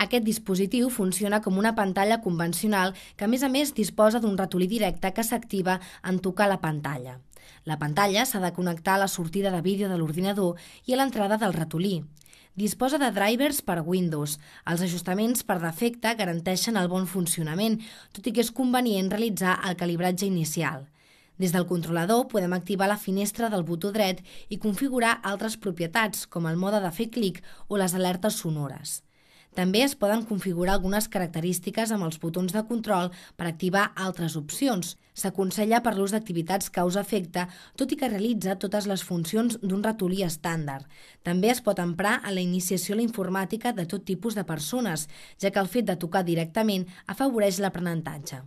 Aquest dispositiu funciona com una pantalla convencional que, a més a més, disposa d'un ratolí directe que s'activa en tocar la pantalla. La pantalla s'ha de connectar a la sortida de vídeo de l'ordinador i a l'entrada del ratolí. Disposa de drivers per Windows. Els ajustaments per defecte garanteixen el bon funcionament, tot i que és convenient realitzar el calibratge inicial. Des del controlador podem activar la finestra del botó dret i configurar altres propietats, com el mode de fer clic o les alertes sonores. També es poden configurar algunes característiques amb els botons de control per activar altres opcions. S'aconsella per l'ús d'activitats causa-efecte, tot i que realitza totes les funcions d'un ratolí estàndard. També es pot emprar a la iniciació a la informàtica de tot tipus de persones, ja que el fet de tocar directament afavoreix l'aprenentatge.